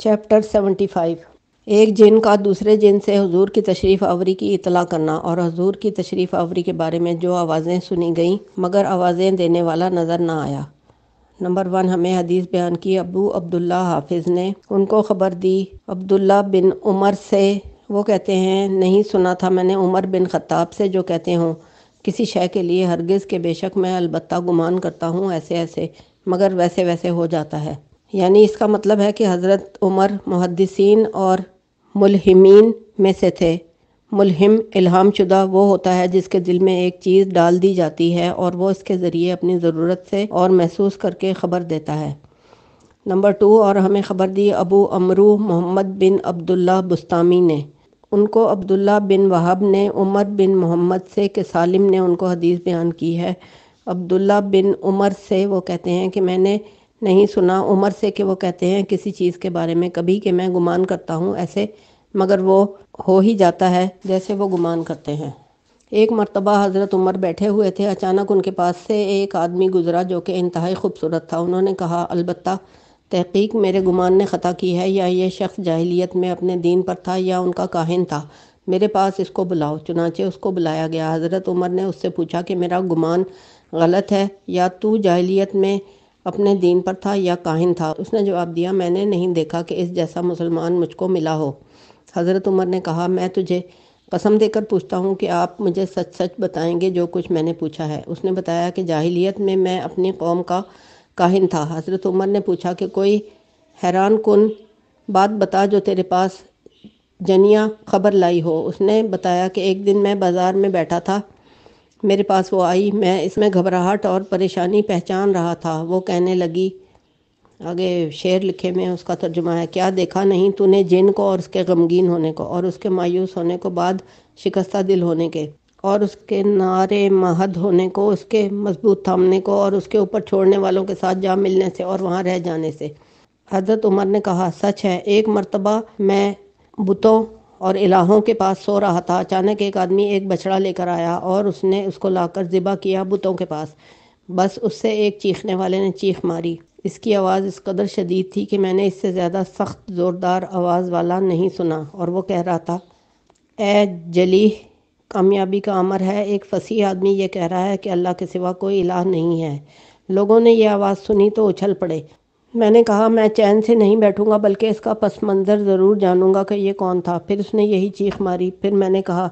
chapter seventy five एक जिन का दूसरे जिन से हजूर की तशरीफ़ आवरी की इतला करना और हजूर की तशरीफ़ आवरी के बारे में जो आवाज़ें सुनी गईं मगर आवाज़ें देने वाला नज़र ना आया नंबर वन हमें हदीस बयान की अबू अब्दुल्ला हाफिज़ ने उनको ख़बर दी अब्दुल्ला बिन उमर से वो कहते हैं नहीं सुना था मैंने उमर बिन खताब से जो कहते हों किसी शय के लिए हरगज़ के बेशक मैं अलबत् गुमान करता हूँ ऐसे ऐसे मगर वैसे वैसे हो जाता है यानी इसका मतलब है कि हज़रत उमर मुहदसिन और मुलहमीन में से थे मुलहम इल्हाम शुदा वो होता है जिसके दिल में एक चीज़ डाल दी जाती है और वो इसके ज़रिए अपनी ज़रूरत से और महसूस करके ख़बर देता है नंबर टू और हमें ख़बर दी अबू अमरू मोहम्मद बिन अब्दुल्ला बुस्तामी ने उनको अब्दुल्ला बिन वहाब ने उमर बिन मोहम्मद से कि सालिम ने उनको हदीस बयान की है अब्दुल्ला बिन उमर से वो कहते हैं कि मैंने नहीं सुना उमर से कि वो कहते हैं किसी चीज़ के बारे में कभी कि मैं गुमान करता हूँ ऐसे मगर वो हो ही जाता है जैसे वो गुमान करते हैं एक मरतबा हज़रत उमर बैठे हुए थे अचानक उनके पास से एक आदमी गुजरा जो कि इंतहा खूबसूरत था उन्होंने कहा अलबत् तहकीक मेरे गुमान ने ख़ता की है या ये शख्स जाहिलियत में अपने दीन पर था या उनका काहिन था मेरे पास इसको बुलाओ चुनाचे उसको बुलाया गया हज़रत उमर ने उससे पूछा कि मेरा गुमान गलत है या तू जाहिलियत में अपने दीन पर था या काहिन था उसने जवाब दिया मैंने नहीं देखा कि इस जैसा मुसलमान मुझको मिला हो हज़रत उमर ने कहा मैं तुझे कसम देकर पूछता हूँ कि आप मुझे सच सच बताएंगे जो कुछ मैंने पूछा है उसने बताया कि जाहिलियत में मैं अपनी कौम का काहिन था हज़रत उमर ने पूछा कि कोई हैरान कन बात बता जो तेरे पास जनिया खबर लाई हो उसने बताया कि एक दिन मैं बाज़ार में बैठा था मेरे पास वो आई मैं इसमें घबराहट और परेशानी पहचान रहा था वो कहने लगी आगे शेर लिखे में उसका तर्जुमा है क्या देखा नहीं तूने जिन को और उसके गमगीन होने को और उसके मायूस होने को बाद शिकस्ता दिल होने के और उसके नारे महद होने को उसके मजबूत थामने को और उसके ऊपर छोड़ने वालों के साथ जा मिलने से और वहाँ रह जाने से हजरत उमर ने कहा सच है एक मरतबा मैं बुतों और इलाहों के पास सो रहा था अचानक एक आदमी एक बछड़ा लेकर आया और उसने उसको लाकर ज़िबा किया बुतों के पास बस उससे एक चीखने वाले ने चीख मारी इसकी आवाज़ इस कदर शदीद थी कि मैंने इससे ज़्यादा सख्त ज़ोरदार आवाज़ वाला नहीं सुना और वो कह रहा था ए जली कामयाबी का अमर है एक फसी आदमी ये कह रहा है कि अल्लाह के सिवा कोई इलाह नहीं है लोगों ने यह आवाज़ सुनी तो उछल पड़े मैंने कहा मैं चैन से नहीं बैठूंगा बल्कि इसका पस मंज़र ज़रूर जानूंगा कि ये कौन था फिर उसने यही चीख मारी फिर मैंने कहा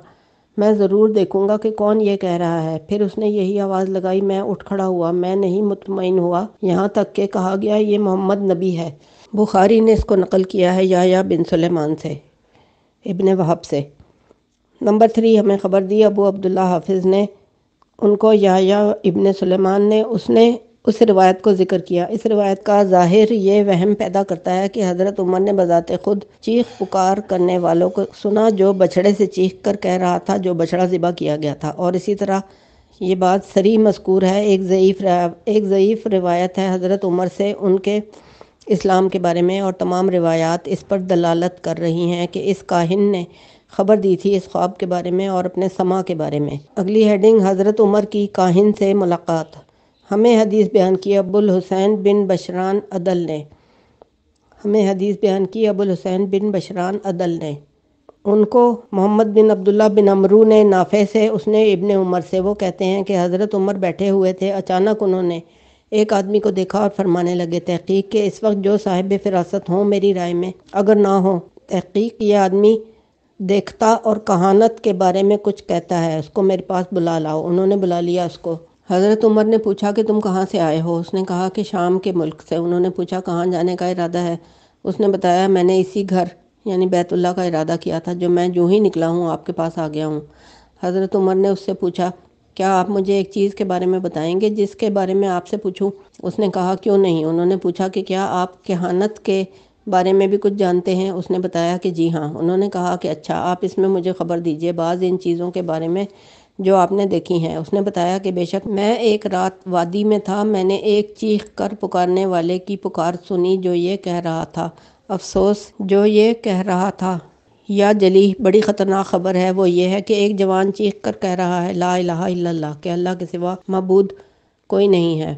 मैं ज़रूर देखूंगा कि कौन ये कह रहा है फिर उसने यही आवाज़ लगाई मैं उठ खड़ा हुआ मैं नहीं मुतमिन हुआ यहाँ तक के कहा गया ये मोहम्मद नबी है बुखारी ने इसको नकल किया है या बिन सलेमान से इबन वहाब से नंबर थ्री हमें ख़बर दी अबू अब्दुल्ला हाफिज़ ने उनको या इबन सलेमान ने उसने उस रिवायत को जिक्र किया इस रिवायत का जाहिर ये वहम पैदा करता है कि हज़रत उमर ने बजात खुद चीख पुकार करने वालों को सुना जो बछड़े से चीख कर कह रहा था जो बछड़ा ज़िबा किया गया था और इसी तरह ये बात सरी मस्कूर है एक ज़यीफ़ एक ज़यीफ़ रिवायत है हज़रत उमर से उनके इस्लाम के बारे में और तमाम रिवायात इस पर दलालत कर रही हैं कि इस काहिन ने खबर दी थी इस ख्वाब के बारे में और अपने समा के बारे में अगली हेडिंग हज़रत उमर की काहिन से मुलाकात हमें हदीस बयान की अबुल हुसैन बिन बशरान अदल ने हमें हदीस बयान की अबुल हुसैन बिन बशरान अदल ने उनको मोहम्मद बिन अब्दुल्ला बिन अमरू ने नाफे से उसने इबन उमर से वो कहते हैं कि हज़रत उमर बैठे हुए थे अचानक उन्होंने एक आदमी को देखा और फरमाने लगे तहकीक के इस वक्त जो साहिब फिरासत हों मेरी राय में अगर ना हो तहकीक ये आदमी देखता और कहानत के बारे में कुछ कहता है उसको मेरे पास बुला लाओ उन्होंने बुला लिया उसको हज़रत उमर ने पूछा कि तुम कहाँ से आए हो उसने कहा कि शाम के मुल्क से उन्होंने पूछा कहाँ जाने का इरादा है उसने बताया मैंने इसी घर यानी बैतुल्ला का इरादा किया था जो मैं जो ही निकला हूँ आपके पास आ गया हूँ हज़रत उमर ने उससे पूछा क्या आप मुझे एक चीज़ के बारे में बताएंगे जिसके बारे में आपसे पूछूँ उसने कहा क्यों नहीं उन्होंने पूछा कि क्या आप कहानत के बारे में भी कुछ जानते हैं उसने बताया कि जी हाँ उन्होंने कहा कि अच्छा आप इसमें मुझे ख़बर दीजिए बाज़ इन चीज़ों के बारे में जो आपने देखी हैं उसने बताया कि बेशक मैं एक रात वादी में था मैंने एक चीख कर पुकारने वाले की पुकार सुनी जो ये कह रहा था अफसोस जो ये कह रहा था या जली बड़ी ख़तरनाक खबर है वो ये है कि एक जवान चीख कर कह रहा है ला इलाहा इल्लल्लाह के अल्लाह के सिवा मबूद कोई नहीं है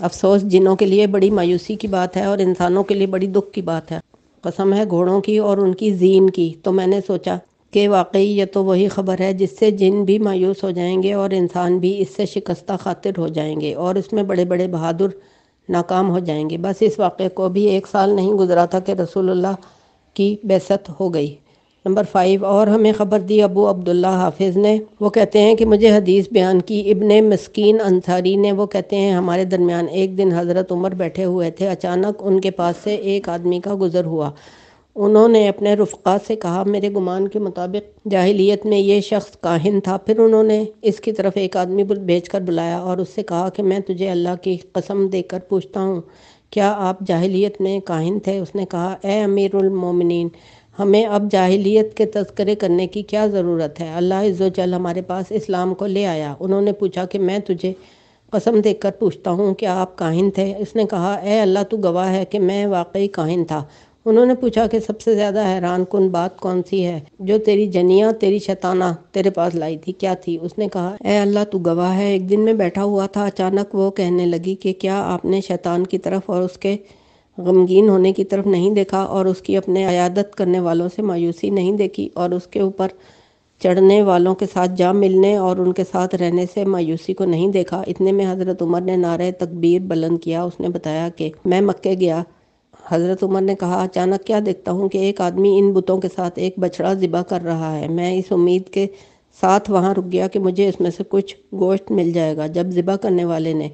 अफसोस जिनों के लिए बड़ी मायूसी की बात है और इंसानों के लिए बड़ी दुख की बात है कसम है घोड़ों की और उनकी जीन की तो मैंने सोचा कि वाकई ये तो वही ख़बर है जिससे जिन भी मायूस हो जाएंगे और इंसान भी इससे शिकस्ता खातिर हो जाएंगे और इसमें बड़े बड़े बहादुर नाकाम हो जाएंगे बस इस वाक़े को भी एक साल नहीं गुजरा था कि रसूलुल्लाह की बेसत हो गई नंबर फाइव और हमें ख़बर दी अबू अब्दुल्ला हाफिज़ ने वो कहते हैं कि मुझे हदीस बयान की इबन मस्किन अंसारी ने वो कहते हैं हमारे दरमियान एक दिन हज़रत उमर बैठे हुए थे अचानक उनके पास से एक आदमी का गुज़र हुआ उन्होंने अपने रुफ़ा से कहा मेरे गुमान के मुताबिक जाहिलियत में ये शख्स काहिन था फिर उन्होंने इसकी तरफ एक आदमी भेज कर बुलाया और उससे कहा कि मैं तुझे अल्लाह की कसम देकर पूछता हूँ क्या आप जाहिलियत में काहिन थे उसने कहा ए अमीरमिन हमें अब जाहिलियत के तस्करे करने की क्या ज़रूरत है अल्लाह इज़्ज़ल हमारे पास इस्लाम को ले आया उन्होंने पूछा कि मैं तुझे कसम देकर पूछता हूँ कि आप काहिन थे उसने कहा ए अल्लाह तू गवाह है कि मैं वाकई काहिन था उन्होंने पूछा कि सबसे ज्यादा हैरान कन बात कौन सी है जो तेरी जनिया तेरी शैताना तेरे पास लाई थी क्या थी उसने कहा ए अल्लाह तू गवाह है एक दिन में बैठा हुआ था अचानक वो कहने लगी कि क्या आपने शैतान की तरफ और उसके गमगीन होने की तरफ नहीं देखा और उसकी अपने अयादत करने वालों से मायूसी नहीं देखी और उसके ऊपर चढ़ने वालों के साथ जा मिलने और उनके साथ रहने से मायूसी को नहीं देखा इतने में हज़रत उमर ने नारे तकबीर बुलंद किया उसने बताया कि मैं मक्के गया हज़रत उमर ने कहा अचानक क्या देखता हूँ कि एक आदमी इन बुतों के साथ एक बछड़ा ज़िबा कर रहा है मैं इस उम्मीद के साथ वहाँ रुक गया कि मुझे इसमें से कुछ गोश्त मिल जाएगा जब ज़िबा करने वाले ने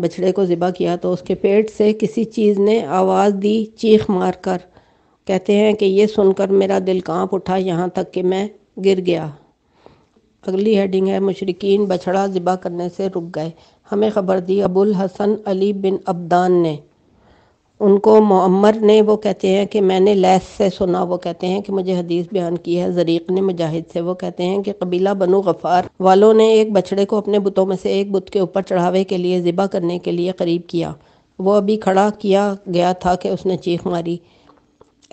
बछड़े को ज़िबा किया तो उसके पेट से किसी चीज़ ने आवाज़ दी चीख मार कर कहते हैं कि ये सुनकर मेरा दिल कांप उठा यहाँ तक कि मैं गिर गया अगली हेडिंग है मुशरकिन बछड़ा ज़िबा करने से रुक गए हमें खबर दी अबुल हसन अली बिन अब्दान ने उनको मम्मर ने वो कहते हैं कि मैंने लैस से सुना वो कहते हैं कि मुझे हदीस बयान की है जरीक ने मुजाहिद से वो कहते हैं कि कबीला बनु गफ़ार वालों ने एक बछड़े को अपने बुतों में से एक बुत के ऊपर चढ़ावे के लिए ज़िबा करने के लिए करीब किया वो अभी खड़ा किया गया था कि उसने चीख मारी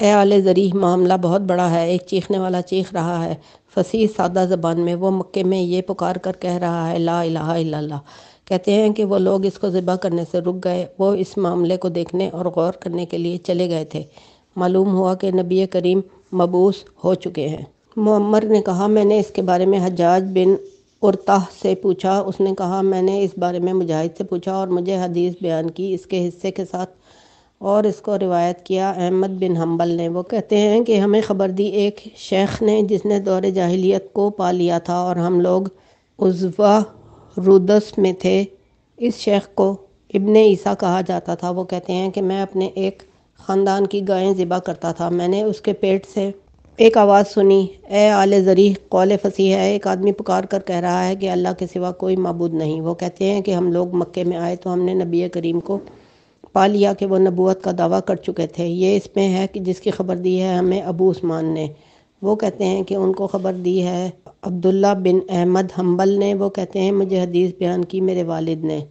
ए आल ज़रीह मामला बहुत बड़ा है एक चीखने वाला चीख रहा है फसी सादा ज़बान में वो मक्के में ये पुकार कर कह रहा है ला इला कहते हैं कि वो लोग इसको ज़िबा करने से रुक गए वो इस मामले को देखने और गौर करने के लिए चले गए थे मालूम हुआ कि नबी करीम मबूस हो चुके हैं मम्मर ने कहा मैंने इसके बारे में हजाज बिन उरताह से पूछा उसने कहा मैंने इस बारे में मुजाहिद से पूछा और मुझे हदीस बयान की इसके हिस्से के साथ और इसको रिवायत किया अहमद बिन हम्बल ने वो कहते हैं कि हमें ख़बर दी एक शेख ने जिसने दौरे जाहिलियत को पा लिया था और हम लोग उजवा रुदस में थे इस शेख को इबन ईसा कहा जाता था वो कहते हैं कि मैं अपने एक ख़ानदान की गायें ज़िबा करता था मैंने उसके पेट से एक आवाज़ सुनी ए आल ज़री कौल फसी है एक आदमी पुकार कर कह रहा है कि अल्लाह के सिवा कोई मबूद नहीं वो कहते हैं कि हम लोग मक्के में आए तो हमने नबी करीम को पा लिया कि वह नबूत का दावा कर चुके थे ये इसमें है कि जिसकी ख़बर दी है हमें अबू उस्मान ने वो कहते हैं कि उनको ख़बर दी है अब्दुल्ला बिन अहमद हम्बल ने वो कहते हैं मुझे हदीस बयान की मेरे वालिद ने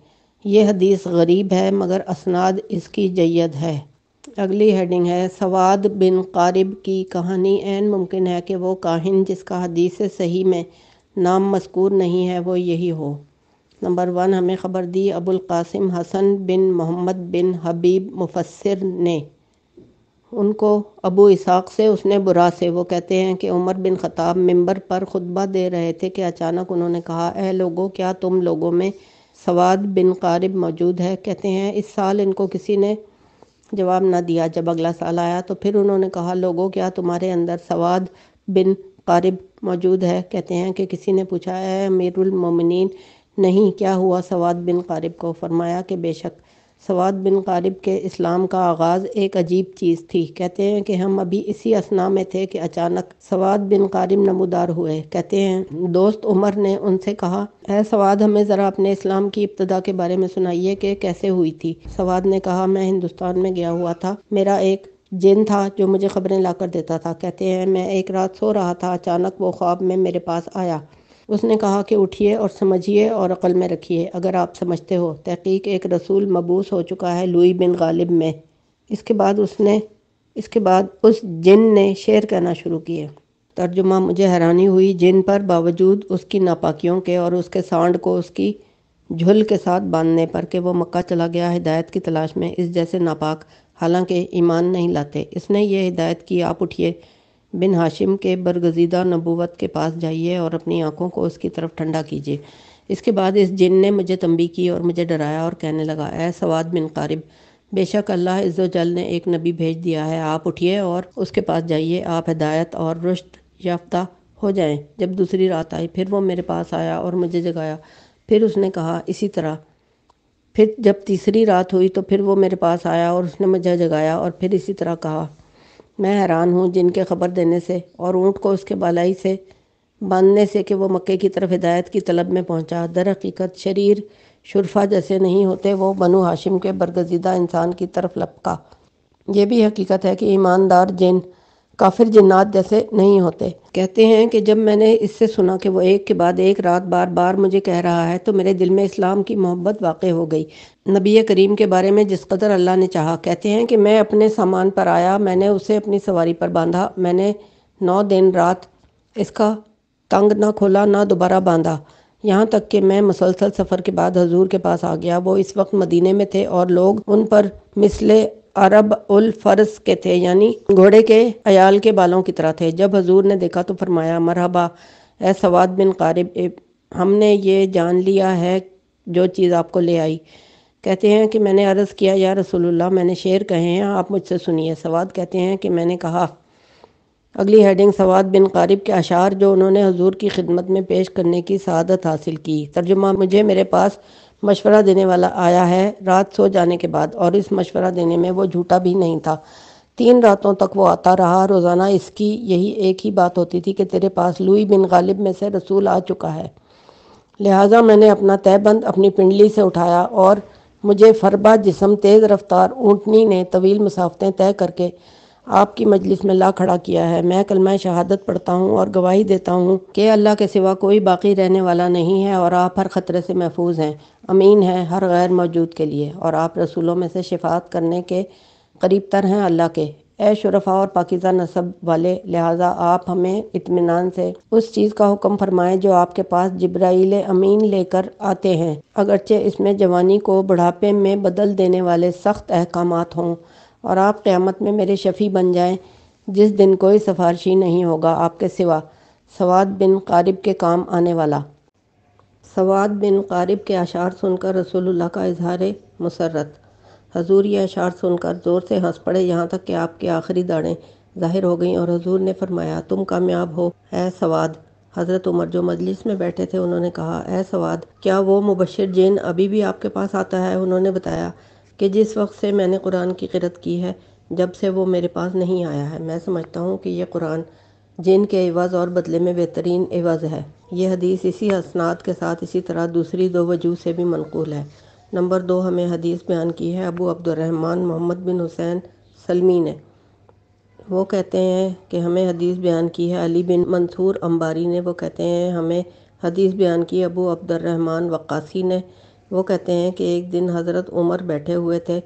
यह हदीस गरीब है मगर असनाद इसकी जैद है अगली हेडिंग है सवाद बिन क़ारिब की कहानी एन मुमकिन है कि वो काहिन जिसका हदीस सही में नाम मस्कूर नहीं है वो यही हो नंबर वन हमें ख़बर दी अबुल कासिम हसन बिन मोहम्मद बिन हबीब मुफसर ने उनको अबू इसहाक से उसने बुरा से वो कहते हैं कि उमर बिन ख़ताब मंबर पर खुतबा दे रहे थे कि अचानक उन्होंने कहा ए लोगों क्या तुम लोगों में सवाद बिन क़ारिब मौजूद है कहते हैं इस साल इनको किसी ने जवाब ना दिया जब अगला साल आया तो फिर उन्होंने कहा लोगों क्या तुम्हारे अंदर सवाद बिन क़ारिब मौजूद है कहते हैं कि किसी ने पूछा है मोमिनीन नहीं क्या हुआ सवाद बिन क़ारिब को फरमाया कि बेशक सवाद बिन कारिब के इस्लाम का आगाज़ एक अजीब चीज़ थी कहते हैं कि हम अभी इसी असना में थे कि अचानक सवाद बिन गालिब नमोदार हुए कहते हैं दोस्त उमर ने उनसे कहा ए सवाद हमें ज़रा अपने इस्लाम की इब्तदा के बारे में सुनाइए कि कैसे हुई थी सवाद ने कहा मैं हिंदुस्तान में गया हुआ था मेरा एक जिन था जो मुझे खबरें ला कर देता था कहते हैं मैं एक रात सो रहा था अचानक वो ख्वाब में मेरे पास आया उसने कहा कि उठिए और समझिए और अकल में रखिए अगर आप समझते हो तहकीक एक रसूल मबूस हो चुका है लुई बिन गालिब में इसके बाद उसने इसके बाद उस जिन ने शेर कहना शुरू किए तर्जुमा मुझे हैरानी हुई जिन पर बावजूद उसकी नापाकियों के और उसके सांड को उसकी झुल के साथ बांधने पर कि वो मक्का चला गया हिदायत की तलाश में इस जैसे नापाक हालांकि ईमान नहीं लाते इसने ये हिदायत की आप उठिए बिन हाशिम के बरगजीदा नबूवत के पास जाइए और अपनी आंखों को उसकी तरफ ठंडा कीजिए इसके बाद इस जिन ने मुझे तंबी की और मुझे डराया और कहने लगा ऐ सवाद बिन कारिब बेशक अल्लाह जल ने एक नबी भेज दिया है आप उठिए और उसके पास जाइए आप हिदायत और रुश्त याफ्ता हो जाएं जब दूसरी रात आई फिर वो मेरे पास आया और मुझे जगाया फिर उसने कहा इसी तरह फिर जब तीसरी रात हुई तो फिर वो मेरे पास आया और उसने मुझे जगाया और फिर इसी तरह कहा मैं हैरान हूँ जिनके खबर देने से और ऊँट को उसके बालाई से बांधने से कि वो मक्के की तरफ हिदायत की तलब में पहुँचा दर हकीकत शरीर शुरफा जैसे नहीं होते वो बनु हाशिम के बरगजीदा इंसान की तरफ लपका ये भी हकीकत है कि ईमानदार जिन काफिर जिन्नात जैसे नहीं होते कहते हैं कि जब मैंने इससे सुना कि वो एक के बाद एक रात बार बार मुझे कह रहा है तो मेरे दिल में इस्लाम की मोहब्बत वाक़ हो गई नबी करीम के बारे में जिस कदर अल्लाह ने चाहा कहते हैं कि मैं अपने सामान पर आया मैंने उसे अपनी सवारी पर बांधा मैंने नौ दिन रात इसका तंग ना खोला ना दोबारा बांधा यहाँ तक कि मैं मुसलसल सफ़र के बाद हजूर के पास आ गया वो इस वक्त मदीने में थे और लोग उन पर मिसले अरब उल फर्ज के थे यानी घोड़े के अयाल के बालों की तरह थे जब हजूर ने देखा तो फरमाया मरहबा ए सवाद बिन कारिब हमने ये जान लिया है जो चीज़ आपको ले आई कहते हैं कि मैंने अर्ज़ किया या रसूलुल्लाह मैंने शेर कहे हैं आप मुझसे सुनिए सवाद कहते हैं कि मैंने कहा अगली हेडिंग सवाद बिन क़ारिब के अशार जो उन्होंने हजूर की खिदमत में पेश करने की शहादत हासिल की तर्जुमा मुझे मेरे पास मशवरा देने वाला आया है रात सो जाने के बाद और इस मशवरा देने में वो झूठा भी नहीं था तीन रातों तक वो आता रहा रोज़ाना इसकी यही एक ही बात होती थी कि तेरे पास लुई बिन गालिब में से रसूल आ चुका है लिहाजा मैंने अपना तयबंद अपनी पिंडली से उठाया और मुझे फरबा जिसम तेज़ रफ्तार ऊँटनी ने तवील मुसाफतें तय करके आपकी मजलिस में ला खड़ा किया है मैं कलमा शहादत पढ़ता हूँ और गवाही देता हूँ कि अल्लाह के सिवा कोई बाकी रहने वाला नहीं है और आप हर ख़तरे से महफूज हैं अमीन हैं हर गैर मौजूद के लिए और आप रसूलों में से शिफात करने के करीब तर हैं अल्लाह के ए शरफा और पाकिज़ा नसब वाले लिहाजा आप हमें इतमान से उस चीज़ का हुक्म फरमाएं जो आपके पास जब्राइल अमीन लेकर आते हैं अगरचे इसमें जवानी को बुढ़ापे में बदल देने वाले सख्त अहकाम हों और आप क़्यामत में मेरे शफ़ी बन जाएं जिस दिन कोई सफारशी नहीं होगा आपके सिवा सवाद बिन कारिब के काम आने वाला सवाद बिन कारिब के अशार सुनकर रसूलुल्लाह का इजहार मसरत हजूर ये अशार सुनकर ज़ोर से हंस पड़े यहाँ तक कि आपकी आखिरी दाड़ें ज़ाहिर हो गई और हजूर ने फरमाया तुम कामयाब हो ए सवाद हज़रत उमर जो मजलिस में बैठे थे उन्होंने कहा ए सवाद क्या वो मुबशर जैन अभी भी आपके पास आता है उन्होंने बताया कि जिस वक्त से मैंने कुरान की किरत की है जब से वो मेरे पास नहीं आया है मैं समझता हूँ कि यह कुरान जिन के एवज़ और बदले में बेहतरीन एवज़ है यह हदीस इसी असनाद के साथ इसी तरह दूसरी दो वजू से भी मनकूल है नंबर दो हमें हदीस बयान की है अबू अब्दुलरहमान मोहम्मद बिन हुसैन सलमी ने वो कहते हैं कि हमें हदीस बयान की है अली बिन मंसूर अंबारी ने वो कहते हैं हमें हदीस बयान की अबू अब्दुलरहमान वक्सी ने वो कहते हैं कि एक दिन हज़रत उमर बैठे हुए थे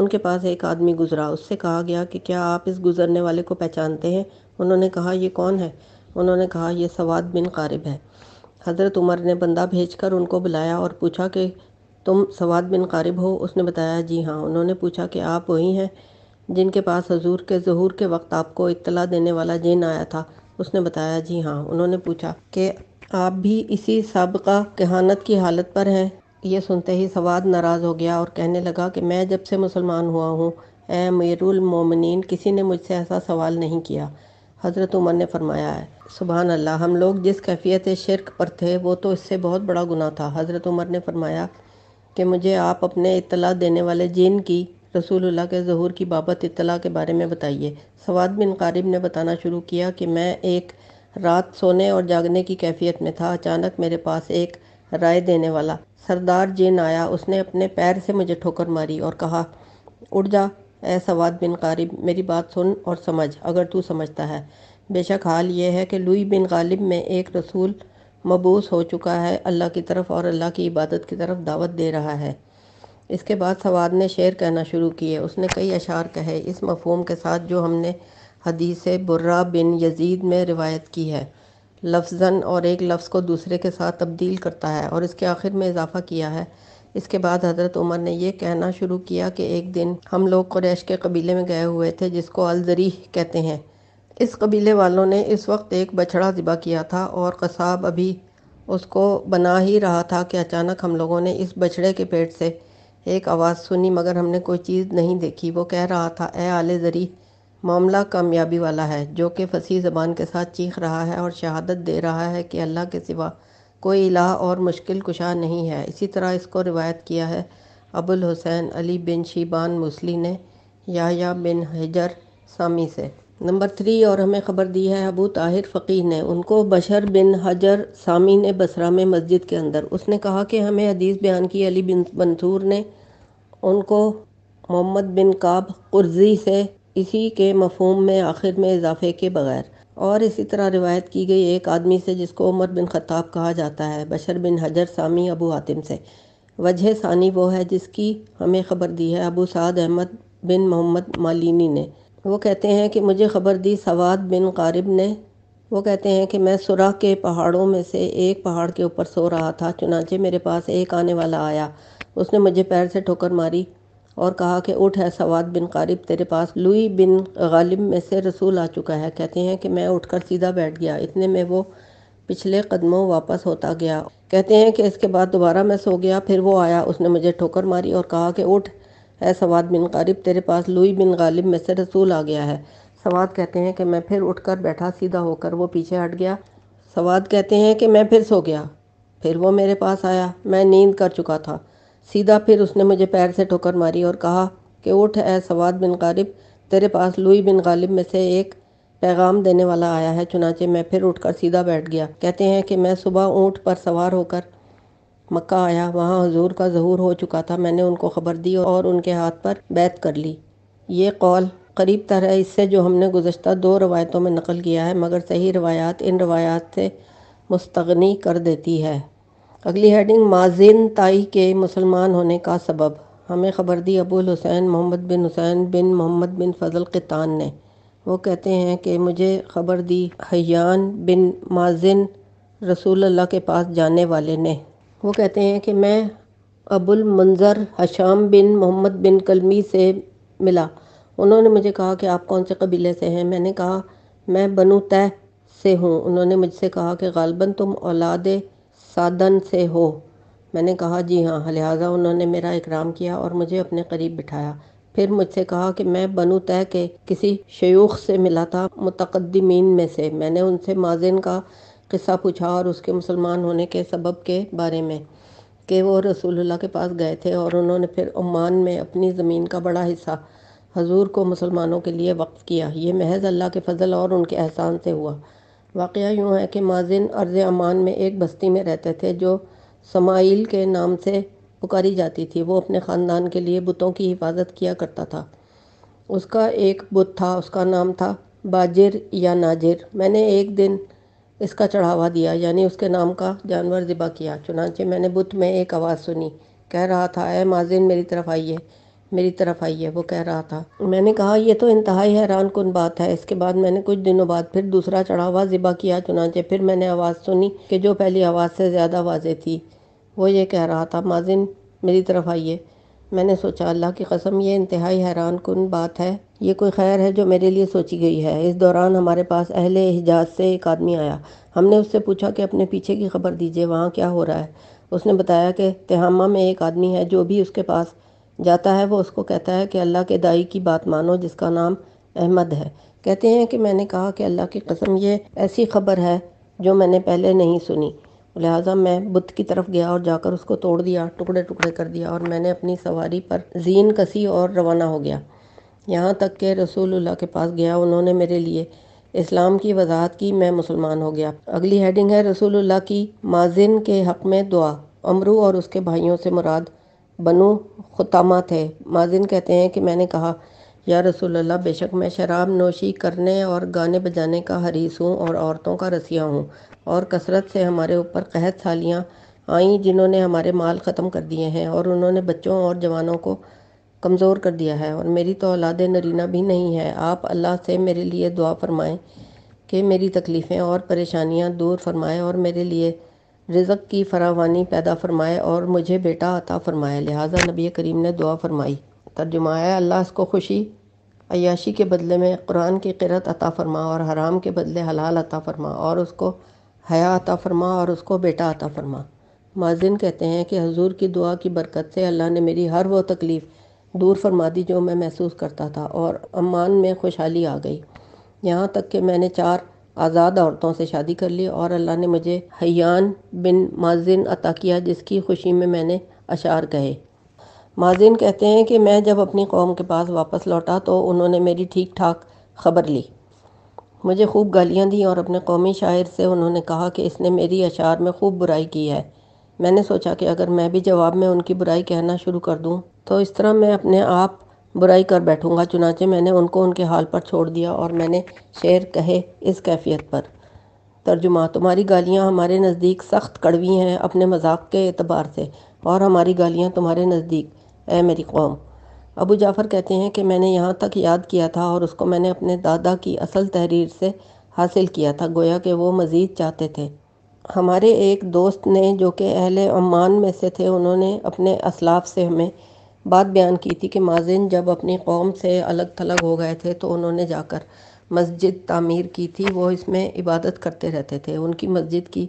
उनके पास एक आदमी गुज़रा उससे कहा गया कि क्या आप इस गुज़रने वाले को पहचानते हैं उन्होंने कहा ये कौन है उन्होंने कहा यह सवाद बिन क़ारिब है हज़रत उमर ने बंदा भेजकर उनको बुलाया और पूछा कि तुम सवाद बिन क़ारिब हो उसने बताया जी हाँ उन्होंने पूछा कि आप वही हैं जिनके पास हजूर के जहूर के वक्त आपको इतला देने वाला जिन आया था उसने बताया जी हाँ उन्होंने पूछा कि आप भी इसी सबका कहानत की हालत पर हैं ये सुनते ही सवाद नाराज़ हो गया और कहने लगा कि मैं जब से मुसलमान हुआ हूँ ए मेरुलमोमिन किसी ने मुझसे ऐसा सवाल नहीं किया हज़रत उमर ने फरमाया है सुबह अल्लाह हम लोग जिस कैफियत शिरक पर थे वो तो इससे बहुत बड़ा गुना था हज़रत उमर ने फरमाया कि मुझे आप अपने इतला देने वाले जिन की रसूलुल्लाह के जहूर की बाबत इतला के बारे में बताइए सवाद बिन कारिब ने बताना शुरू किया कि मैं एक रात सोने और जागने की कैफियत में था अचानक मेरे पास एक राय देने वाला सरदार जिन आया उसने अपने पैर से मुझे ठोकर मारी और कहा उड़ जा ए सवाद बिन गालिब मेरी बात सुन और समझ अगर तू समझता है बेशक हाल यह है कि लुई बिन गालिब में एक रसूल मबूस हो चुका है अल्लाह की तरफ और अल्लाह की इबादत की तरफ दावत दे रहा है इसके बाद सवाद ने शेर कहना शुरू किए उसने कई अशार कहे इस मफहम के साथ जो हमने हदीस बुर्रा बिन यजीद में रिवायत की है लफ्ज़न और एक लफ्ज़ को दूसरे के साथ तब्दील करता है और इसके आखिर में इजाफ़ा किया है इसके बाद हज़रत उमर ने यह कहना शुरू किया कि एक दिन हम लोग क्रैश के कबीले में गए हुए थे जिसको अलजरी कहते हैं इस कबीले वालों ने इस वक्त एक बछड़ा ज़िबा किया था और कसाब अभी उसको बना ही रहा था कि अचानक हम लोगों ने इस बछड़े के पेट से एक आवाज़ सुनी मगर हमने कोई चीज़ नहीं देखी वो कह रहा था ए आले ज़री मामला कामयाबी वाला है जो कि फसी ज़बान के साथ चीख रहा है और शहादत दे रहा है कि अल्लाह के सिवा कोई इलाह और मुश्किल कुशा नहीं है इसी तरह इसको रिवायत किया है अबुल हुसैन अली बिन शीबान मुसली ने या बिन हजर सामी से नंबर थ्री और हमें ख़बर दी है अबू ताहिर फ़कीह ने उनको बशर बिन हजर सामी ने बसरा में मस्जिद के अंदर उसने कहा कि हमें हदीस बयान की अली बिन मंसूर ने उनको मोहम्मद बिन काब कुर्जी से इसी के मफहम में आखिर में इजाफे के बगैर और इसी तरह रिवायत की गई एक आदमी से जिसको उमर बिन खताब कहा जाता है बशर बिन हजर सामी अबू हातिम से वजह सानी वो है जिसकी हमें खबर दी है अबू साद अहमद बिन मोहम्मद मालिनी ने वो कहते हैं कि मुझे खबर दी सवाद बिन क़ारिब ने वो कहते हैं कि मैं सुरा के पहाड़ों में से एक पहाड़ के ऊपर सो रहा था चुनाचे मेरे पास एक आने वाला आया उसने मुझे पैर से ठोकर मारी और कहा कि उठ है सवाद बिन कारिब तेरे पास लुई बिन गालिब में से रसूल आ चुका है कहते हैं कि मैं उठकर सीधा बैठ गया इतने में वो पिछले कदमों वापस होता गया कहते हैं कि इसके बाद दोबारा मैं सो गया फिर वो आया उसने मुझे ठोकर मारी और कहा कि उठ है सवाद बिन कारिब तेरे पास लुई बिन गालिब में से रसूल आ गया है सवाद कहते हैं कि मैं फिर उठकर बैठा सीधा होकर वो पीछे हट गया सवाद कहते हैं कि मैं फिर सो गया फिर वो मेरे पास आया मैं नींद कर चुका था सीधा फिर उसने मुझे पैर से ठोकर मारी और कहा कि उठ ए सवाद बिन गालिब तेरे पास लुई बिन गालिब में से एक पैगाम देने वाला आया है चुनाचे मैं फिर उठकर सीधा बैठ गया कहते हैं कि मैं सुबह ऊँट पर सवार होकर मक्का आया वहाँ हजूर का जहूर हो चुका था मैंने उनको खबर दी और उनके हाथ पर बैत कर ली ये कौल करीब तरह इससे जो हमने गुजशत दो रवायतों में नकल किया है मगर सही रवायात इन रवायात से मुस्तगनी कर देती है अगली हेडिंग माजिन ताई के मुसलमान होने का सबब हमें ख़बर दी अबुल हुसैन मोहम्मद बिन हुसैन बिन मोहम्मद बिन फजल क़ितान ने वो कहते हैं कि मुझे ख़बर दी हयान बिन माजिन रसूल अल्लाह के पास जाने वाले ने वो कहते हैं कि मैं अबुल मंज़र हशाम बिन मोहम्मद बिन कलमी से मिला उन्होंने मुझे कहा कि आप कौन से कबीले से हैं मैंने कहा मैं बनु तय से हूँ उन्होंने मुझसे कहा कि गालबन तुम औलाद साधन से हो मैंने कहा जी हाँ लिहाजा उन्होंने मेरा इकराम किया और मुझे अपने करीब बिठाया फिर मुझसे कहा कि मैं बनु तय के किसी शयूख से मिला था मुतकदमीन में से मैंने उनसे माजिन का किस्सा पूछा और उसके मुसलमान होने के सबब के बारे में कि वो रसूलुल्लाह के पास गए थे और उन्होंने फिर उमान में अपनी ज़मीन का बड़ा हिस्सा हजूर को मुसलमानों के लिए वक्फ़ किया ये महज अल्लाह के फजल और उनके एहसान से हुआ वाक़ यूँ है कि माज़िन अर्ज़ अमान में एक बस्ती में रहते थे जो समाइल के नाम से पुकारी जाती थी वो अपने ख़ानदान के लिए बुतों की हिफाज़त किया करता था उसका एक बुत था उसका नाम था बाजिर या नाजिर मैंने एक दिन इसका चढ़ावा दिया यानी उसके नाम का जानवर ज़िबा किया चुनाचे मैंने बुत में एक आवाज़ सुनी कह रहा था ए माजिन मेरी तरफ आइए मेरी तरफ आई है वो कह रहा था मैंने कहा यह तो इंतहाई हैरान कन बात है इसके बाद मैंने कुछ दिनों बाद फिर दूसरा चढ़ावा ज़िबा किया चुनाचे फिर मैंने आवाज़ सुनी कि जो पहली आवाज़ से ज़्यादा वाजे थी वो ये कह रहा था माजिन मेरी तरफ आइए मैंने सोचा अल्लाह की कसम यह इंतहाई हैरान कन बात है ये कोई खैर है जो मेरे लिए सोची गई है इस दौरान हमारे पास अहले हिजाज से एक आदमी आया हमने उससे पूछा कि अपने पीछे की खबर दीजिए वहाँ क्या हो रहा है उसने बताया कि तहमा में एक आदमी है जो भी उसके पास जाता है वो उसको कहता है कि अल्लाह के दाई की बात मानो जिसका नाम अहमद है कहते हैं कि मैंने कहा कि अल्लाह की कसम ये ऐसी खबर है जो मैंने पहले नहीं सुनी लिहाजा मैं बुत की तरफ गया और जाकर उसको तोड़ दिया टुकड़े टुकड़े कर दिया और मैंने अपनी सवारी पर जीन कसी और रवाना हो गया यहाँ तक के रसूलुल्लाह के पास गया उन्होंने मेरे लिए इस्लाम की वजाहत की मैं मुसलमान हो गया अगली हेडिंग है रसूलुल्लाह की माजिन के हक़ में दुआ अमरू और उसके भाइयों से मुराद बनु खुतामा थे माजिन कहते हैं कि मैंने कहा या रसूल अल्लाह बेशक मैं शराब नोशी करने और गाने बजाने का हरीस हूँ और औरतों का रसिया हूँ और कसरत से हमारे ऊपर कहत सालियाँ आईं जिन्होंने हमारे माल ख़त्म कर दिए हैं और उन्होंने बच्चों और जवानों को कमज़ोर कर दिया है और मेरी तो औलाद नरीना भी नहीं है आप अल्लाह से मेरे लिए दुआ फरमाएँ कि मेरी तकलीफ़ें और परेशानियाँ दूर फरमाएँ और मेरे लिए रिज़क की फरावानी पैदा फरमाए और मुझे बेटा अता फरमाए लिहाजा नबी करीम ने दुआ फरमाई तर्जुमाया अल्लाह इसको खुशी अयाशी के बदले में कुरान की किरत अता फरमा और हराम के बदले हलाल अता फरमा और उसको हया अता फरमा और उसको बेटा अता फरमा माजिन कहते हैं कि हजूर की दुआ की बरकत से अल्लाह ने मेरी हर वो तकलीफ़ दूर फरमा दी जो मैं महसूस करता था और अमान में खुशहाली आ गई यहाँ तक कि मैंने चार आज़ाद औरतों से शादी कर ली और अल्लाह ने मुझे हयान बिन माजिन अता किया जिसकी खुशी में मैंने अशार कहे माजिन कहते हैं कि मैं जब अपनी कौम के पास वापस लौटा तो उन्होंने मेरी ठीक ठाक खबर ली मुझे खूब गालियाँ दी और अपने कौमी शायर से उन्होंने कहा कि इसने मेरी अशार में खूब बुराई की है मैंने सोचा कि अगर मैं भी जवाब में उनकी बुराई कहना शुरू कर दूँ तो इस तरह मैं अपने आप बुराई कर बैठूंगा चुनाचे मैंने उनको उनके हाल पर छोड़ दिया और मैंने शेर कहे इस कैफियत पर तर्जुमा तुम्हारी गालियाँ हमारे नज़दीक सख्त कड़वी हैं अपने मजाक के अतबार से और हमारी गालियाँ तुम्हारे नज़दीक ए मेरी कौम अबू जाफ़र कहते हैं कि मैंने यहाँ तक याद किया था और उसको मैंने अपने दादा की असल तहरीर से हासिल किया था गोया कि वो मज़ीद चाहते थे हमारे एक दोस्त ने जो कि अहल अम्मान में से थे उन्होंने अपने असलाफ से हमें बात बयान की थी कि माजिन जब अपनी कौम से अलग थलग हो गए थे तो उन्होंने जाकर मस्जिद तामीर की थी वो इसमें इबादत करते रहते थे उनकी मस्जिद की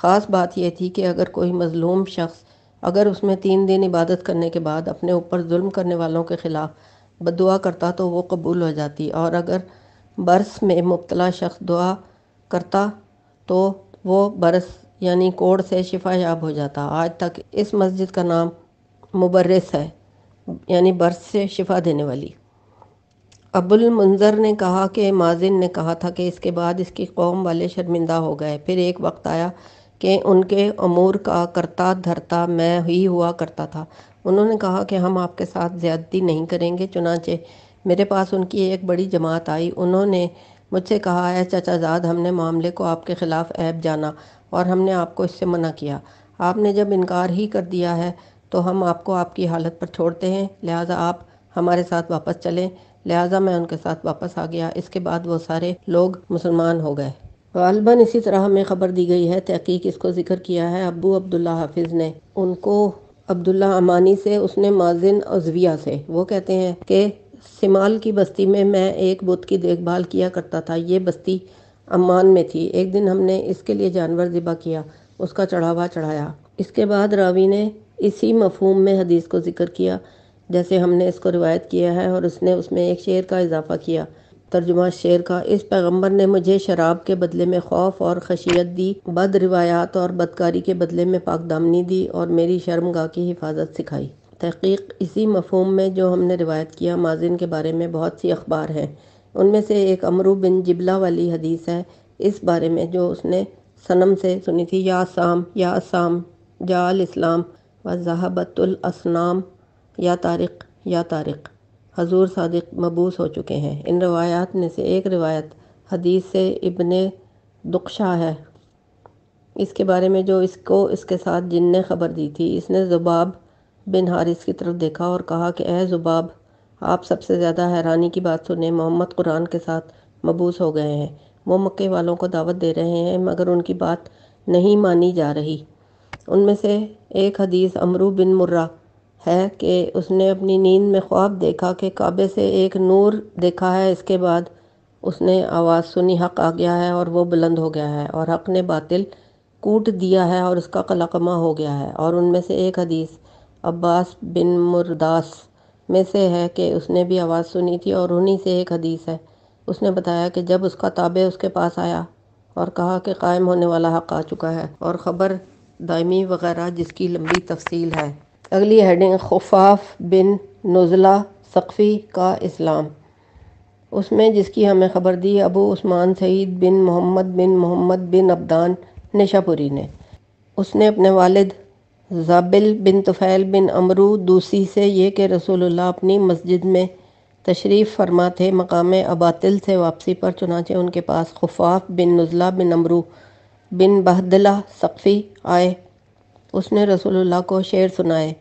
ख़ास बात यह थी कि अगर कोई मज़लूम शख्स अगर उसमें तीन दिन इबादत करने के बाद अपने ऊपर जुल्म करने वालों के ख़िलाफ़ बदुआ करता तो वो कबूल हो जाती और अगर बरस में मुबतला शख्स दुआ करता तो वो बरस यानी कोड़ से शिफा याब हो जाता आज तक इस मस्जिद का नाम मुबरस है यानी बर्थ से शिफा देने वाली अबुल मंजर ने कहा कि माजिन ने कहा था कि इसके बाद इसकी कौम वाले शर्मिंदा हो गए फिर एक वक्त आया कि उनके अमूर का करता धरता मैं ही हुआ करता था उन्होंने कहा कि हम आपके साथ ज़्यादती नहीं करेंगे चुनाचे मेरे पास उनकी एक बड़ी जमात आई उन्होंने मुझसे कहा है चचाजाद हमने मामले को आपके ख़िलाफ़ ऐब जाना और हमने आपको इससे मना किया आपने जब इनकार ही कर दिया है तो हम आपको आपकी हालत पर छोड़ते हैं लिहाजा आप हमारे साथ वापस चलें लिहाजा मैं उनके साथ वापस आ गया इसके बाद वो सारे लोग मुसलमान हो गए गालबा इसी तरह हमें ख़बर दी गई है तहकीक इसको जिक्र किया है अबू अब्दुल्ला हाफिज़ ने उनको अब्दुल्ला अमानी से उसने माजिन अजविया से वो कहते हैं कि शिमाल की बस्ती में मैं एक बुत की देखभाल किया करता था ये बस्ती अमान में थी एक दिन हमने इसके लिए जानवर ज़िबा किया उसका चढ़ावा चढ़ाया इसके बाद रावी ने इसी मफहम में हदीस को ज़िक्र किया जैसे हमने इसको रिवायत किया है और उसने उसमें एक शेर का इजाफ़ा किया तर्जुमा शेर का इस पैगंबर ने मुझे शराब के बदले में खौफ और खशियत दी बद रिवायात और बदकारी के बदले में पाकदामनी दी और मेरी गाह की हिफाजत सिखाई तहकीक इसी मफहम में जो हमने रिवायत किया माजिन के बारे में बहुत सी अखबार हैं उनमें से एक अमरू बिन जिबला वाली हदीस है इस बारे में जो उसने सनम से सुनी थी या साम या साम जाल इस्लाम व जहाबतुलसनाम या तारिक या तारिक हजूर सदक मबूस हो चुके हैं इन रवायात में से एक रवायत हदीस से इबन दुखशा है इसके बारे में जो इसको इसके साथ जिनने खबर दी थी इसने जुबाब बिन हारिस की तरफ देखा और कहा कि ए जुबाब आप सबसे ज़्यादा हैरानी की बात सुने मोहम्मद कुरान के साथ मबूस हो गए हैं वो मक्के वालों को दावत दे रहे हैं मगर उनकी बात नहीं मानी जा रही उनमें से एक हदीस अमरू बिन मुर्रा है कि उसने अपनी नींद में ख्वाब देखा कि काबे से एक नूर देखा है इसके बाद उसने आवाज़ सुनी हक आ गया है और वो बुलंद हो गया है और हक ने बातिल कूट दिया है और उसका कलाकमा हो गया है और उनमें से एक हदीस अब्बास बिन मुरदास में से है कि उसने भी आवाज़ सुनी थी और उन्हीं से एक हदीस है उसने बताया कि जब उसका ताबे उसके पास आया और कहा कि कायम होने वाला हक आ चुका है और ख़बर दायमी वगैरह जिसकी लंबी तफसील है अगली हेडिंग खुफाफ बिन नज़ला सख्फी का इस्लाम उसमें जिसकी हमें ख़बर दी अबू उस्मान सईद बिन मोहम्मद बिन मोहम्मद बिन अब्दान निशापुरी ने उसने अपने वालिद जाबिल बिन तुफ़ैल बिन अमरू दूसी से ये कि रसूलुल्लाह अपनी मस्जिद में तशरीफ़ फरमा थे मकाम अबातिल से वापसी पर चुनाचे उनके पास खुफाफ़ बिन नज़ला बिन अमरू बिन बहदला सफ़ी आए उसने रसूलुल्लाह को शेर सुनाए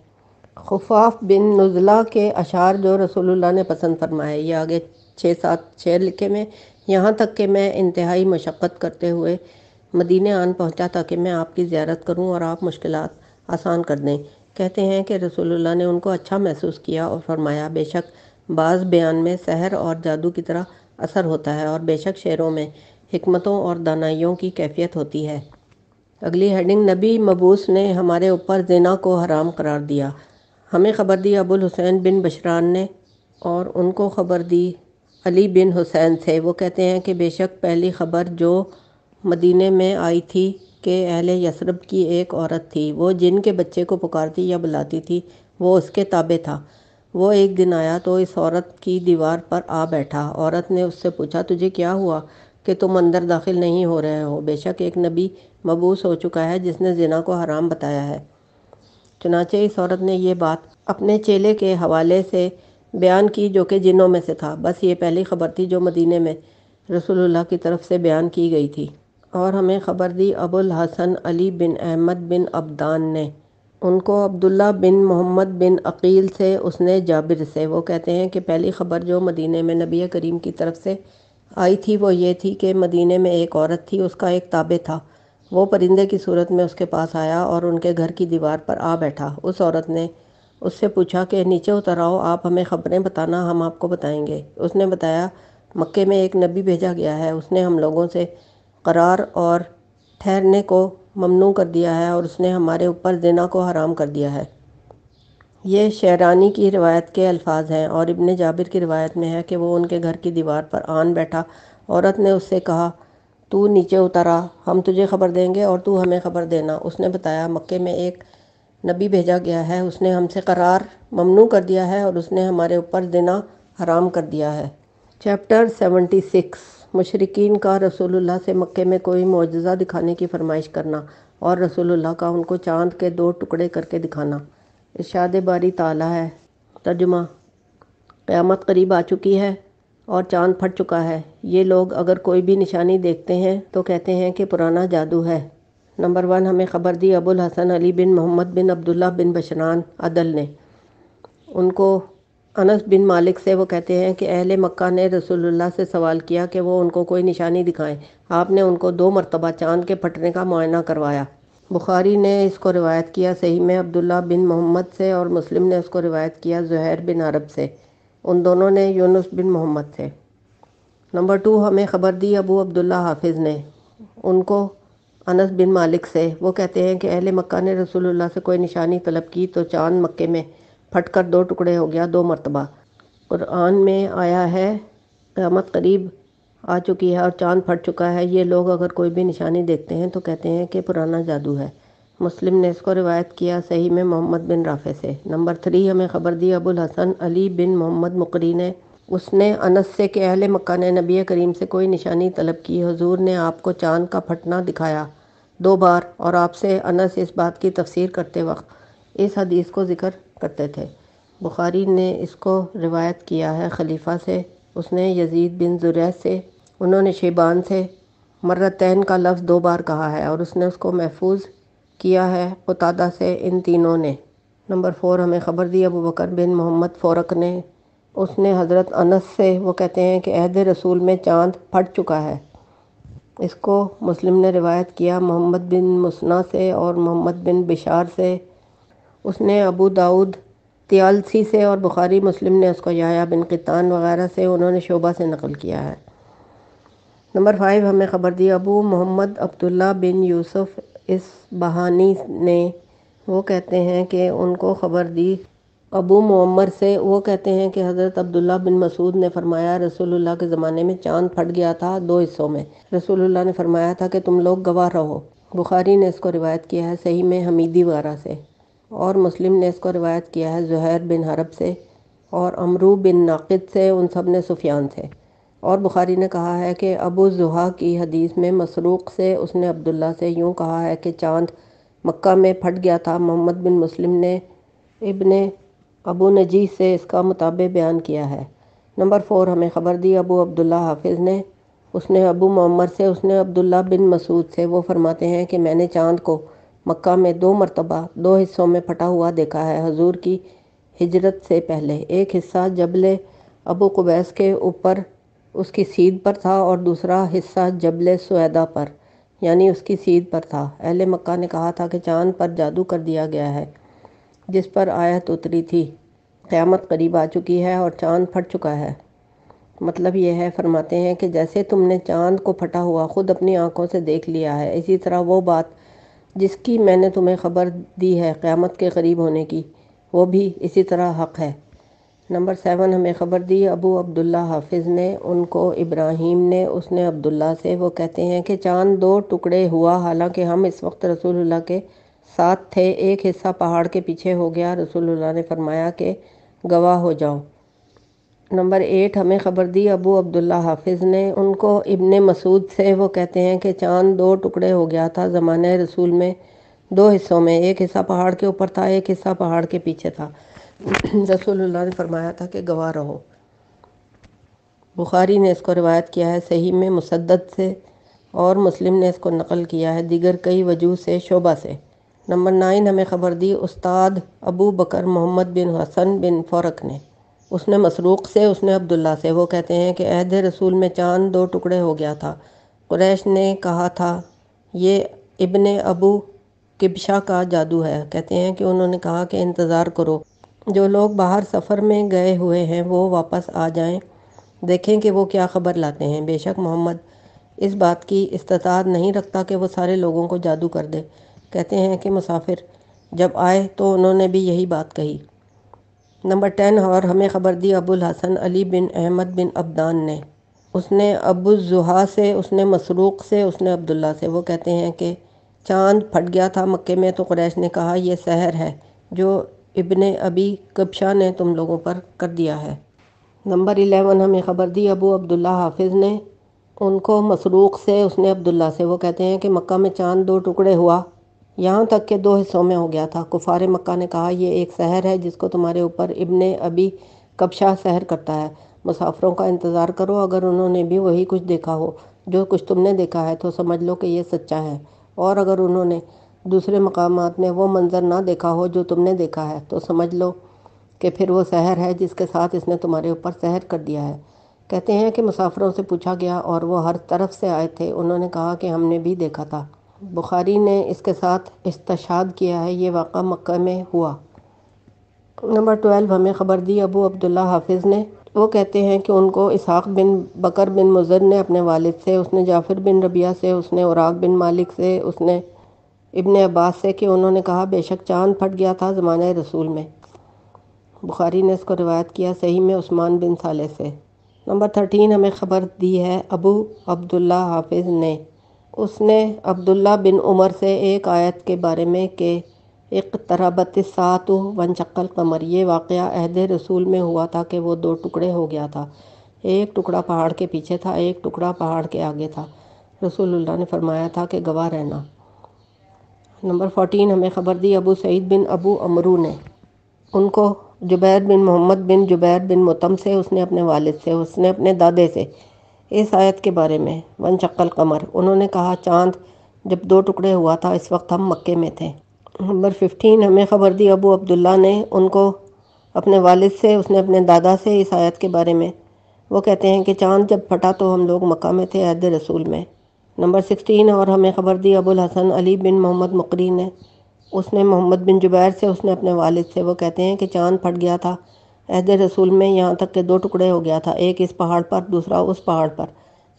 खुफाफ बिन नज़ला के अशार जो रसूलुल्लाह ने पसंद फरमाए ये आगे छः सात शेर लिखे में यहाँ तक कि मैं इंतहाई मशक्क़त करते हुए मदीने आन पहुँचा ताकि मैं आपकी ज्यारत करूँ और आप मुश्किल आसान कर दें कहते हैं कि रसूलुल्लाह ने उनको अच्छा महसूस किया और फरमाया बेशक बाज़ बयान में सहर और जादू की तरह असर होता है और बेशक शेरों में हमतों और दानाइयों की कैफियत होती है अगली हेडिंग नबी मबूस ने हमारे ऊपर जना को हराम करार दिया हमें ख़बर दी अबुल हुसैन बिन बशरान ने और उनको ख़बर दी अली बिन हुसैन से वो कहते हैं कि बेशक पहली ख़बर जो मदीने में आई थी कि अहल यसरब की एक औरत थी वो जिन के बच्चे को पुकारती या बुलाती थी वो उसके ताबे था वो एक दिन आया तो इस औरत की दीवार पर आ बैठा औरत ने उससे पूछा तुझे क्या हुआ कि तुम अंदर दाखिल नहीं हो रहे हो बेशक एक नबी मबूस हो चुका है जिसने जिना को हराम बताया है चनाचे इस औरत ने यह बात अपने चेले के हवाले से बयान की जो कि जिनों में से था बस ये पहली खबर थी जो मदीने में रसूलुल्लाह की तरफ से बयान की गई थी और हमें खबर दी अबुल हसन अली बिन अहमद बिन अब्दान ने उनको अब्दुल्ला बिन मोहम्मद बिन अकील से उसने जाबिर से वो कहते हैं कि पहली खबर जो मदीने में नबी करीम की तरफ से आई थी वो ये थी कि मदीने में एक औरत थी उसका एक ताबे था वो परिंदे की सूरत में उसके पास आया और उनके घर की दीवार पर आ बैठा उस औरत ने उससे पूछा कि नीचे उतर आओ आप हमें ख़बरें बताना हम आपको बताएंगे उसने बताया मक्के में एक नबी भेजा गया है उसने हम लोगों से करार और ठहरने को ममनू कर दिया है और उसने हमारे ऊपर जना को हराम कर दिया है यह शहरानी की रिवायत के अल्फाज हैं और इबन जाबिर की रिवायत में है कि वो उनके घर की दीवार पर आन बैठा औरत ने उससे कहा तू नीचे उतरा हम तुझे खबर देंगे और तू हमें खबर देना उसने बताया मक्के में एक नबी भेजा गया है उसने हमसे करार ममनू कर दिया है और उसने हमारे ऊपर देना हराम कर दिया है चैप्टर सेवेंटी सिक्स मशरकिन का रसोल्ला से मक् में कोई मुआजा दिखाने की फरमाइश करना और रसोल्ला का उनको चाँद के दो टुकड़े करके दिखाना इशाद बारी ताला है तर्जुमा क़्यामत करीब आ चुकी है और चांद फट चुका है ये लोग अगर कोई भी निशानी देखते हैं तो कहते हैं कि पुराना जादू है नंबर वन हमें ख़बर दी अबुल हसन अली बिन मोहम्मद बिन अब्दुल्ला बिन बशनान अदल ने उनको अनस बिन मालिक से वो कहते हैं कि अहले मक्का ने रसूलुल्लाह से सवाल किया कि वो उनको कोई निशानी दिखाएं आपने उनको दो मरतबा चांद के फटने का मुआयना करवाया बुखारी ने इसको रिवायत किया सही में अब्दुल्ला बिन मोहम्मद से और मुस्लिम ने उसको रिवायत किया जहैर बिन अरब से उन दोनों ने यूनुस बिन मोहम्मद से नंबर टू हमें ख़बर दी अबू अब्दुल्ला हाफिज़ ने उनको अनस बिन मालिक से वो कहते हैं कि अहल मक्का ने रसूलुल्लाह से कोई निशानी तलब की तो चांद मक्के में फट कर दो टुकड़े हो गया दो मरतबा कुरान में आया है क़्यामत करीब आ चुकी है और चांद फट चुका है ये लोग अगर कोई भी निशानी देखते हैं तो कहते हैं कि पुराना जादू है मुस्लिम ने इसको रिवायत किया सही में मोहम्मद बिन राफे से नंबर थ्री हमें खबर दी अबुल हसन अली बिन मोहम्मद मुकरी ने उसने अनस से के अहल मक् ने नबी करीम से कोई निशानी तलब की हजूर ने आपको चांद का फटना दिखाया दो बार और आपसे अनस इस बात की तफसीर करते वक्त इस हदीस को जिक्र करते थे बुखारी ने इसको रिवायत किया है खलीफा से उसने यजीद बिन जुरैस से उन्होंने शेबान से मर्रतैन का लफ्ज़ दो बार कहा है और उसने उसको महफूज किया है उतादा से इन तीनों ने नंबर फोर हमें ख़बर दी अबू बकर बिन मोहम्मद फ़ोरक ने उसने हज़रत अनस से वो कहते हैं कि अहद रसूल में चांद फट चुका है इसको मुस्लिम ने रिवायत किया मोहम्मद बिन मुसना से और मोहम्मद बिन बिशार से उसने अबू दाऊद त्यालसी से और बुखारी मुस्लिम ने उसको याया बिन कितान वगैरह से उन्होंने शोबा से नकल किया है नंबर फाइव हमें ख़बर दी अबू मोहम्मद अब्दुल्ला बिन यूसुफ इस बहानी ने वो कहते हैं कि उनको ख़बर दी अबू मोमर से वो कहते हैं कि हज़रत अब्दुल्ला बिन मसूद ने फरमाया रसूलुल्लाह के ज़माने में चांद फट गया था दो हिस्सों में रसूलुल्लाह ने फरमाया था कि तुम लोग गवाह रहो बुखारी ने इसको रिवायत किया है सही में हमीदी वगैरह से और मुस्लिम ने इसको रिवायत किया है जहैर बिन हरब से और अमरू बिन नाक़द से उन सब ने सुफियान से और बुखारी ने कहा है कि अबू जुहा की हदीस में मसरूक़ से उसने अब्दुल्ला से यूँ कहा है कि चांद मक्का में फट गया था मोहम्मद बिन मुस्लिम ने इबन अबू नजी से इसका मुताब बयान किया है नंबर फोर हमें ख़बर दी अबू अब्दुल्ला हाफिज़ ने उसने अबू मम्मर से उसने अब्दुल्ला बिन मसूद से वो फरमाते हैं कि मैंने चांद को मक्का में दो मरतबा दो हिस्सों में फटा हुआ देखा है हजूर की हिजरत से पहले एक हिस्सा जबल अबू कुबैस के ऊपर उसकी सीध पर था और दूसरा हिस्सा जबल सुदा पर यानी उसकी सीध पर था अहले मक्का ने कहा था कि चांद पर जादू कर दिया गया है जिस पर आयत उतरी थी क़्यामत करीब आ चुकी है और चांद फट चुका है मतलब यह है फरमाते हैं कि जैसे तुमने चांद को फटा हुआ ख़ुद अपनी आंखों से देख लिया है इसी तरह वो बात जिसकी मैंने तुम्हें ख़बर दी है क़्यामत के करीब होने की वो भी इसी तरह हक है नंबर सेवन हमें ख़बर दी अबू अब्दुल्ला हाफिज़ ने उनको इब्राहिम ने उसने अब्दुल्ला से वो कहते हैं कि चांद दो टुकड़े हुआ हालांकि हम इस वक्त रसूलुल्लाह के साथ थे एक हिस्सा पहाड़ के पीछे हो गया रसूलुल्लाह ने फरमाया कि गवाह हो जाओ नंबर एट हमें ख़बर दी अबू अब्दुल्ला हाफिज़ ने उनको इबन मसूद से वो कहते हैं कि चांद दो टुकड़े हो गया था ज़मान रसूल में दो हिस्सों में एक हिस्सा पहाड़ के ऊपर था एक हिस्सा पहाड़ के पीछे था रसूलुल्लाह ने फरमाया था कि गवाह रहो बुखारी ने इसको रिवायत किया है सही में मुसद्दत से और मुस्लिम ने इसको नकल किया है दीगर कई वजूह से शोबा से नंबर नाइन हमें ख़बर दी उस्ताद अबू बकर मोहम्मद बिन हसन बिन फ़ौरक ने उसने मसरूक़ से उसने अब्दुल्ला से वो कहते हैं कि अहद रसूल में चांद दो टुकड़े हो गया था कुरैश ने कहा था ये इबन अबू किबशा का जादू है कहते हैं कि उन्होंने कहा कि इंतज़ार करो जो लोग बाहर सफ़र में गए हुए हैं वो वापस आ जाएं देखें कि वो क्या ख़बर लाते हैं बेशक मोहम्मद इस बात की इस्तात नहीं रखता कि वो सारे लोगों को जादू कर दे कहते हैं कि मुसाफिर जब आए तो उन्होंने भी यही बात कही नंबर टेन और हमें ख़बर दी अबुल हसन अली बिन अहमद बिन अब्दान ने उसने अबू जुहा से उसने मसरूक़ से उसने अब्दुल्ला से वो कहते हैं कि चांद फट गया था मक्के में तो क्रैश ने कहा यह शहर है जो इबन अबी कबशा ने तुम लोगों पर कर दिया है नंबर एलेवन हमें ख़बर दी अबू अब्दुल्ला हाफिज़ ने उनको मसरूक़ से उसने अब्दुल्ला से वो कहते हैं कि मक्का में चांद दो टुकड़े हुआ यहाँ तक कि दो हिस्सों में हो गया था कुफार मक्का ने कहा यह एक शहर है जिसको तुम्हारे ऊपर इबन अभी कबशाह शहर करता है मुसाफरों का इंतज़ार करो अगर उन्होंने भी वही कुछ देखा हो जो कुछ तुमने देखा है तो समझ लो कि यह सच्चा है और अगर उन्होंने दूसरे मकाम में वो मंज़र ना देखा हो जो तुमने देखा है तो समझ लो कि फिर वो शहर है जिसके साथ इसने तुम्हारे ऊपर शहर कर दिया है कहते हैं कि मुसाफरों से पूछा गया और वो हर तरफ से आए थे उन्होंने कहा कि हमने भी देखा था बुखारी ने इसके साथ इस्तशाद किया है ये वाक़ मक्का में हुआ नंबर ट्वेल्व हमें ख़बर दी अबू अब्दुल्ला हाफिज़ ने वो कहते हैं कि उनको इसहाक बिन बकर बिन मुजर ने अपने वालिद से उसने जाफ़िर बिन रबिया से उसने औराक बिन मालिक से उसने इबन अब्बास से कि उन्होंने कहा बेशक चाँद फट गया था ज़मान रसूल में बुखारी ने इसको रिवायत किया सही में उस्मान बिन साले से नंबर थर्टीन हमें ख़बर दी है अबू अब्दुल्ला हाफिज़ ने उसने अब्दुल्ला बिन उमर से एक आयत के बारे में के कि इकतरबत सात चक्ल कमर ये वाक़ अहद रसूल में हुआ था कि वो दो टुकड़े हो गया था एक टुकड़ा पहाड़ के पीछे था एक टुकड़ा पहाड़ के आगे था रसूलुल्लाह ने फरमाया था कि गवाह रहना नंबर फोटीन हमें ख़बर दी अबू सईद बिन अबू अमरू ने उनको जुबैर बिन मोहम्मद बिन जुबैर बिन मोतम से उसने अपने वालिद से उसने अपने दादे से इस आयत के बारे में वन शक्ल कमर उन्होंने कहा चांद जब दो टुकड़े हुआ था इस वक्त हम मक्के में थे नंबर फिफ्टीन हमें ख़बर दी अबू अब्दुल्ला ने उनको अपने वालिद से उसने अपने दादा से इस आयत के बारे में वो कहते हैं कि चांद जब फटा तो हम लोग मक्का में थे अहद रसूल में नंबर सिक्सटीन और हमें ख़बर दी अबुल हसन अली बिन मोहम्मद मकरी ने उसने मोहम्मद बिन जुबैर से उसने अपने वालिद से वो कहते हैं कि चांद फट गया था अहद रसूल में यहाँ तक के दो टुकड़े हो गया था एक इस पहाड़ पर दूसरा उस पहाड़ पर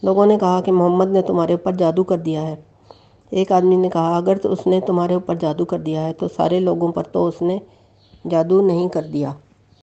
लोगों ने कहा कि मोहम्मद ने तुम्हारे ऊपर जादू कर दिया है एक आदमी ने कहा अगर तो उसने तुम्हारे ऊपर जादू कर दिया है तो सारे लोगों पर तो उसने जादू नहीं कर दिया